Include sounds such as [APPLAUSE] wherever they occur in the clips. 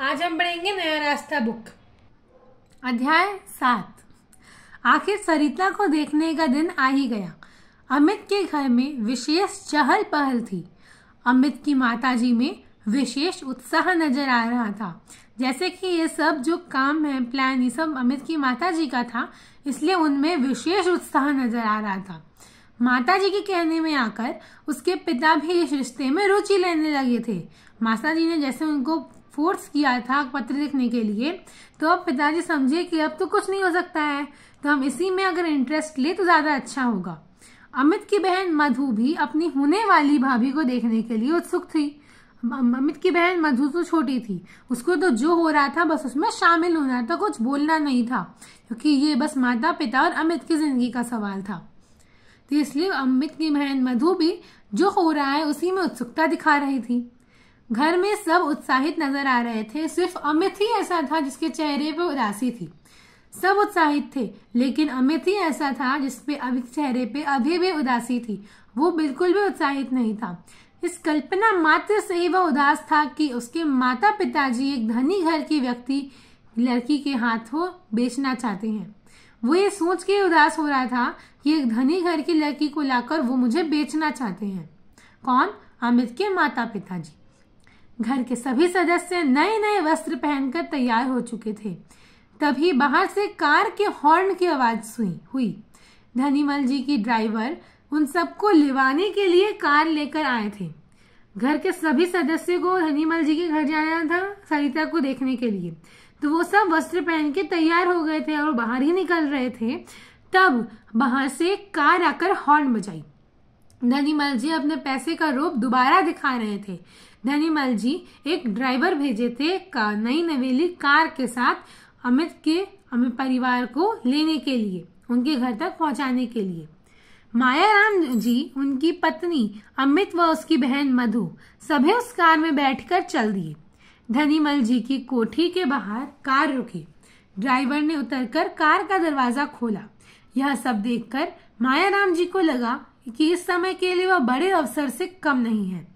आज हम पढ़ेंगे नया रास्ता बुक अध्याय सात आखिर सरिता को देखने का दिन आ ही गया अमित के घर में विशेष चहल पहल थी अमित की माताजी में विशेष उत्साह नजर आ रहा था जैसे कि ये सब जो काम है प्लान ये सब अमित की माता जी का था इसलिए उनमें विशेष उत्साह नजर आ रहा था माता जी के कहने में आकर उसके पिता भी इस रिश्ते में रुचि लेने लगे थे माता जी ने जैसे उनको फोर्स किया था पत्र लिखने के लिए तो अब पिताजी समझे कि अब तो कुछ नहीं हो सकता है तो हम इसी में अगर इंटरेस्ट ले तो ज़्यादा अच्छा होगा अमित की बहन मधु भी अपनी होने वाली भाभी को देखने के लिए उत्सुक थी अमित की बहन मधु तो छोटी थी उसको तो जो हो रहा था बस उसमें शामिल होना था कुछ बोलना नहीं था क्योंकि ये बस माता पिता और अमित की जिंदगी का सवाल था तो इसलिए अमित की बहन मधु भी जो हो रहा है उसी में उत्सुकता दिखा रही थी घर में सब उत्साहित नजर आ रहे थे सिर्फ अमित ही ऐसा था जिसके चेहरे पर उदासी थी सब उत्साहित थे लेकिन अमित ही ऐसा था जिसपे अभी चेहरे पे अभी भी उदासी थी वो बिल्कुल भी उत्साहित नहीं था इस कल्पना मात्र से ही वह उदास था कि उसके माता पिताजी एक धनी घर की व्यक्ति लड़की के हाथों बेचना चाहते हैं वो ये सोच के उदास हो रहा था कि एक धनी घर की लड़की को लाकर वो मुझे बेचना चाहते हैं कौन अमित के माता पिताजी घर के सभी सदस्य नए नए वस्त्र पहनकर तैयार हो चुके थे तभी बाहर से कार के हॉर्न की आवाज सुई हुई धनीमल जी की ड्राइवर उन सबको लिवाने के लिए कार लेकर आए थे घर के सभी सदस्य को धनीमल जी के घर जाना था सरिता को देखने के लिए तो वो सब वस्त्र पहन के तैयार हो गए थे और बाहर ही निकल रहे थे तब वहां से कार आकर हॉर्न बजाई धनीमल जी अपने पैसे का रूप दोबारा दिखा रहे थे धनीमल जी एक ड्राइवर भेजे थे का नई नवेली कार के साथ अमित के अमित परिवार को लेने के लिए उनके घर तक पहुंचाने के लिए माया राम जी उनकी पत्नी अमित व उसकी बहन मधु सभी उस कार में बैठकर चल दिए धनीमल जी की कोठी के बाहर कार रुकी ड्राइवर ने उतरकर कार का दरवाजा खोला यह सब देखकर मायाराम जी को लगा कि इस समय के लिए वह बड़े अवसर से कम नहीं है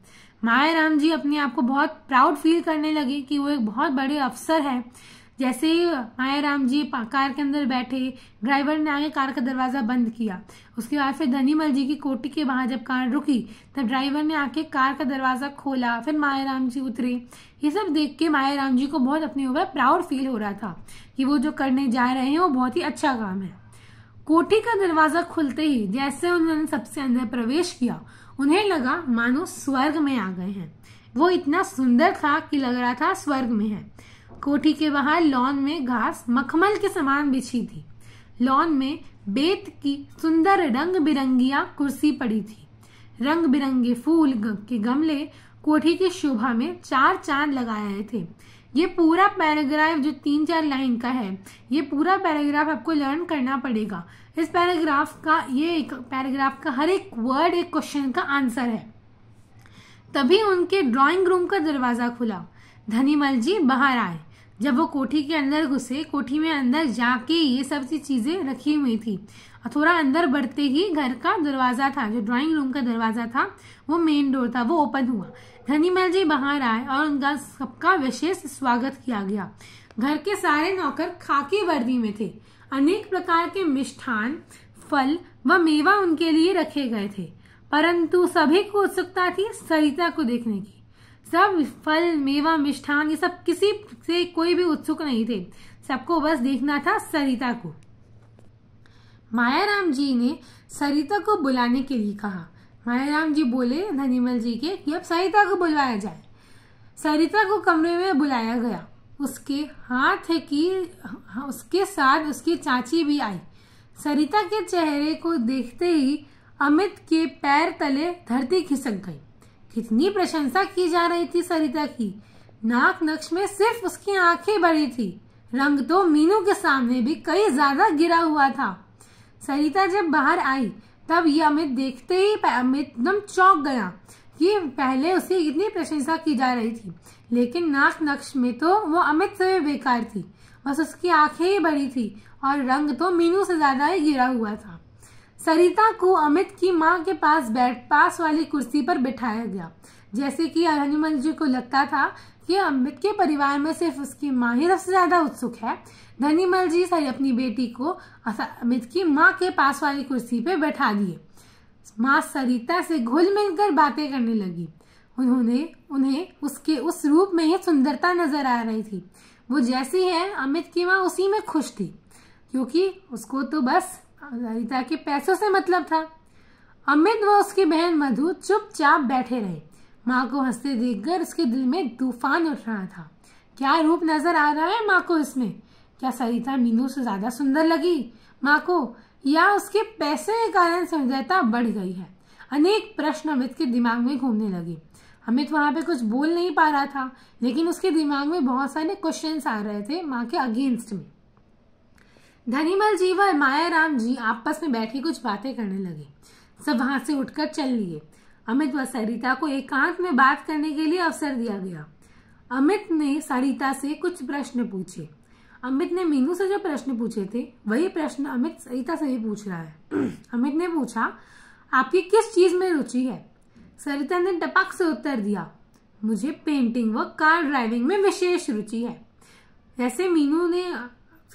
मायाराम जी अपने आप को बहुत प्राउड फील करने लगे कि वो एक बहुत बड़े अफसर है जैसे ही मायाराम जी कार के अंदर बैठे ड्राइवर ने आगे कार का दरवाजा बंद किया उसके बाद फिर धनीमल जी की कोटी के बाहर जब कार रुकी तब तो ड्राइवर ने आके कार का दरवाजा खोला फिर मायाराम जी उतरे ये सब देख के माया राम जी को बहुत अपने ऊपर प्राउड फील हो रहा था कि वो जो करने जा रहे हैं वो बहुत ही अच्छा काम है कोठी का दरवाजा खुलते ही जैसे उन्होंने सबसे अंदर प्रवेश किया उन्हें लगा मानो स्वर्ग में आ गए हैं वो इतना सुंदर था कि लग रहा था स्वर्ग में है कोठी के बाहर लॉन में घास मखमल के समान बिछी थी लॉन में बेत की सुंदर रंग बिरंगिया कुर्सी पड़ी थी रंग बिरंगे फूल के गमले कोठी की शोभा में चार चांद लगाए थे ये पूरा पैराग्राफ जो तीन चार लाइन का है ये पूरा पैराग्राफ आपको लर्न करना पड़ेगा इस पैराग्राफ का ये एक पैराग्राफ का हर एक वर्ड एक क्वेश्चन का आंसर है तभी उनके ड्राइंग रूम का दरवाज़ा खुला धनीमल जी बाहर आए जब वो कोठी के अंदर घुसे कोठी में अंदर जाके ये सब सी चीज़ें रखी हुई थी थोड़ा अंदर बढ़ते ही घर का दरवाज़ा था जो ड्राइंग रूम का दरवाज़ा था वो मेन डोर था वो ओपन हुआ धनीमल जी बाहर आए और उनका सबका विशेष स्वागत किया गया घर के सारे नौकर खाकी वर्दी में थे अनेक प्रकार के मिष्ठान फल व मेवा उनके लिए रखे गए थे परंतु सभी को उत्सुकता थी सरिता को देखने की सब फल मेवा मिष्ठान ये सब किसी से कोई भी उत्सुक नहीं थे सबको बस देखना था सरिता को माया राम जी ने सरिता को बुलाने के लिए कहा हाँ, राम जी बोले धनीमल जी के कि अब सरिता को बुलवाया जाए सरिता को कमरे में बुलाया गया उसके हाथ की हाँ, उसके साथ उसकी चाची भी आई सरिता के चेहरे को देखते ही अमित के पैर तले धरती खिसक गई कितनी प्रशंसा की जा रही थी सरिता की नाक नक्श में सिर्फ उसकी आंखें बड़ी थी रंग तो मीनू के सामने भी कई ज्यादा गिरा हुआ था सरिता जब बाहर आई तब ये अमित देखते ही अमित एकदम चौंक गया कि पहले उसे इतनी प्रशंसा की जा रही थी लेकिन नाक नक्श में तो वो अमित से भी बेकार थी बस उसकी आंखें ही बड़ी थी और रंग तो मीनू से ज्यादा ही गिरा हुआ था सरिता को अमित की माँ के पास बैठ पास वाली कुर्सी पर बिठाया गया जैसे कि हनुमल जी को लगता था कि अमित के परिवार में सिर्फ उसकी माँ ही सबसे ज्यादा उत्सुक है धनीमल जी सही अपनी बेटी को अमित की माँ के पास वाली कुर्सी पे बैठा दिए माँ सरिता से घुल मिलकर बातें करने लगी उन्होंने उन्हें उसके उस रूप में ही सुंदरता नजर आ रही थी वो जैसी है अमित की माँ उसी में खुश थी क्योंकि उसको तो बस सरिता के पैसों से मतलब था अमित व उसकी बहन मधु चुपचाप बैठे रहे माँ को हंसते देखकर उसके दिल में तूफान उठ रहा था क्या रूप नजर आ रहा है माँ को इसमें क्या सरिता मीनू से ज्यादा सुंदर लगी माँ को या उसके पैसे के कारण सुंदरता बढ़ गई है अनेक प्रश्न अमित के दिमाग में घूमने लगे अमित वहाँ पे कुछ बोल नहीं पा रहा था लेकिन उसके दिमाग में बहुत सारे क्वेश्चन आ रहे थे माँ के अगेंस्ट में धनीमल जी व माया राम जी आपस में बैठे कुछ बातें करने लगे सब वहां से उठकर चल लिए अमित व सरिता को एकांत में बात करने के लिए अवसर दिया गया अमित ने सरिता से कुछ प्रश्न पूछे अमित ने मीनू से जो प्रश्न पूछे थे वही प्रश्न अमित सरिता से ही पूछ रहा है [CLEARS THROAT] अमित ने पूछा आपकी किस चीज में रुचि है सरिता ने टपक से उत्तर दिया मुझे पेंटिंग व कार ड्राइविंग में विशेष रुचि है जैसे मीनू ने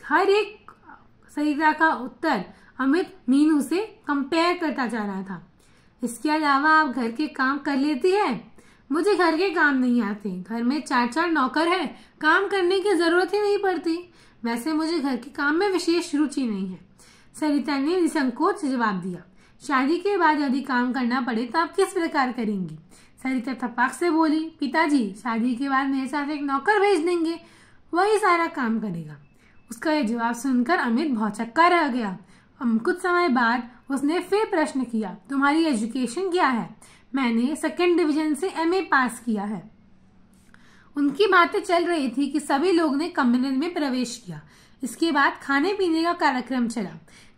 हर एक सरिता का उत्तर अमित मीनू से कंपेयर करता जा रहा था इसके अलावा आप घर के काम कर लेती है मुझे घर के काम नहीं आते घर में चार चार नौकर है काम करने की जरूरत ही नहीं पड़ती वैसे मुझे घर के काम में विशेष रुचि नहीं है सरिता ने निसंकोच जवाब दिया शादी के बाद यदि काम करना पड़े तो आप किस प्रकार करेंगी सरिता थपाक से बोली पिताजी शादी के बाद मेरे साथ एक नौकर भेज देंगे वही सारा काम करेगा उसका यह जवाब सुनकर अमित भौचक्का रह गया कुछ समय बाद उसने फिर प्रश्न किया तुम्हारी एजुकेशन क्या है मैंने सेकेंड डिवीजन से एमए पास किया है उनकी बातें चल रही थी कि सभी लोग ने कम्युनियन में प्रवेश किया इसके बाद खाने पीने का कार्यक्रम चला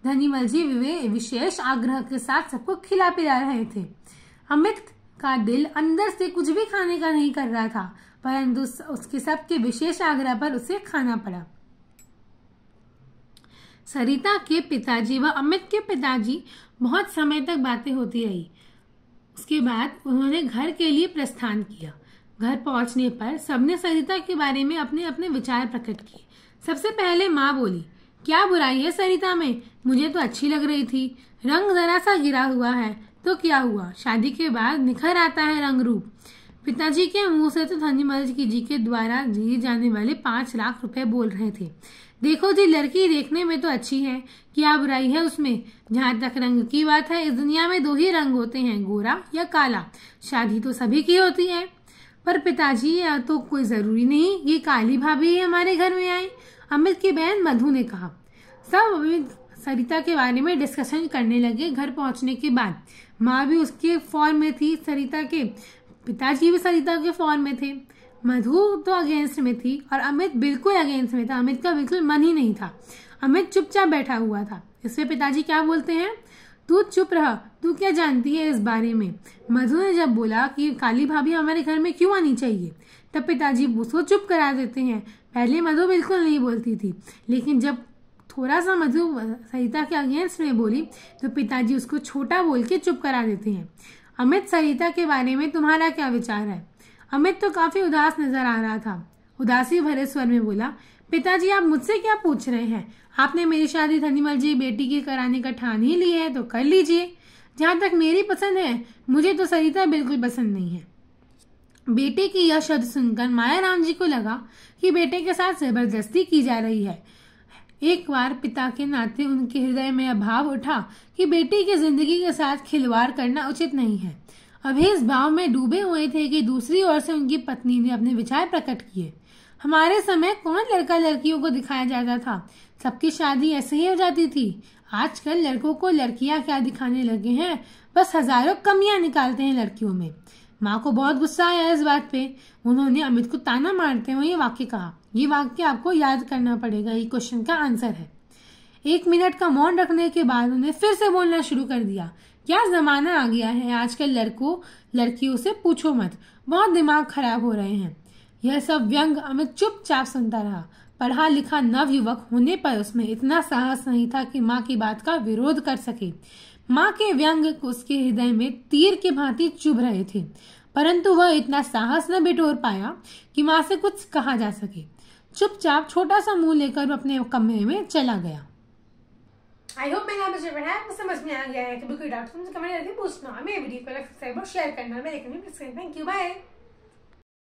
धनीमल जी विशेष आग्रह के साथ सबको खिला पिला रहे थे अमित का दिल अंदर से कुछ भी खाने का नहीं कर रहा था परंतु उसके सबके विशेष आग्रह पर उसे खाना पड़ा सरिता के पिताजी व अमित के पिताजी बहुत समय तक बातें होती रही उसके बाद उन्होंने घर के लिए प्रस्थान किया घर पहुंचने पर सबने सरिता के बारे में अपने अपने विचार प्रकट किए सबसे पहले माँ बोली क्या बुराई है सरिता में मुझे तो अच्छी लग रही थी रंग जरा सा गिरा हुआ है तो क्या हुआ शादी के बाद निखर आता है रंग रूप पिताजी के मुंह से तो धनी मलज की जी के द्वारा दिए जाने वाले पांच लाख रुपए बोल रहे थे देखो जी लड़की देखने में तो अच्छी है क्या बुराई है उसमें जहाँ तक रंग की बात है इस दुनिया में दो ही रंग होते हैं गोरा या काला शादी तो सभी की होती है पर पिताजी या तो कोई ज़रूरी नहीं ये काली भाभी ही हमारे घर में आई अमित की बहन मधु ने कहा सब अमित सरिता के बारे में डिस्कशन करने लगे घर पहुंचने के बाद माँ भी उसके फॉर्म में थी सरिता के पिताजी भी सरिता के फॉर्म में थे मधु तो अगेंस्ट में थी और अमित बिल्कुल अगेंस्ट में था अमित का बिल्कुल मन ही नहीं था अमित चुपचाप बैठा हुआ था इसमें पिताजी क्या बोलते हैं तू चुप रहा तू क्या जानती है इस बारे में मधु ने जब बोला कि काली भाभी हमारे घर में क्यों आनी चाहिए तब पिताजी उसको चुप करा देते हैं पहले मधु बिल्कुल नहीं बोलती थी लेकिन जब थोड़ा सा मधु सरिता के अगेंस्ट में बोली तो पिताजी उसको छोटा बोल के चुप करा देते हैं अमित सरिता के बारे में तुम्हारा क्या विचार है अमित तो काफी उदास नजर आ रहा था उदासी भरे स्वर में बोला पिताजी आप मुझसे क्या पूछ रहे हैं आपने मेरी शादी धनीमल जी बेटी की कराने का ठान ही ली है तो कर लीजिए जहाँ तक मेरी पसंद है मुझे तो सरिता बिल्कुल पसंद नहीं है बेटे की यह शब्द सुनकर माया राम जी को लगा कि बेटे के साथ जबरदस्ती की जा रही है एक बार पिता के नाते उनके हृदय में अभाव उठा कि बेटी की जिंदगी के साथ खिलवाड़ करना उचित नहीं है अभी इस भाव में डूबे हुए थे कि दूसरी ओर से उनकी पत्नी ने अपने विचार प्रकट किए हमारे समय कौन लड़का लड़कियों को दिखाया जाता था सबकी शादी ऐसे ही हो जाती थी आजकल लड़कों को लड़कियां क्या दिखाने लगे हैं बस हजारों कमियां निकालते हैं लड़कियों में माँ को बहुत गुस्सा आया इस बात पे उन्होंने अमित को ताना मारते हुए ये वाक्य कहा ये वाक्य आपको याद करना पड़ेगा ये क्वेश्चन का आंसर है एक मिनट का मौन रखने के बाद उन्हें फिर से बोलना शुरू कर दिया क्या ज़माना आ गया है आजकल लड़कों लड़कियों से पूछो मत बहुत दिमाग खराब हो रहे हैं यह सब व्यंग अमित चुपचाप सुनता रहा पढ़ा लिखा नव युवक होने पर उसमें इतना साहस नहीं था कि माँ की बात का विरोध कर सके माँ के व्यंग उसके हृदय में तीर के भांति चुभ रहे थे परंतु वह इतना साहस न बिटोर पाया कि माँ से कुछ कहा जा सके चुपचाप छोटा सा मुंह लेकर अपने कमरे में चला गया आई होप मेरा मुझे जो है समझ में आ गया है कभी कोई डाउट मुझे कमेंट करके पूछना हमें वीडियो को लाइक सब्सक्राइब और शेयर करना मैं देखने थैंक यू बाय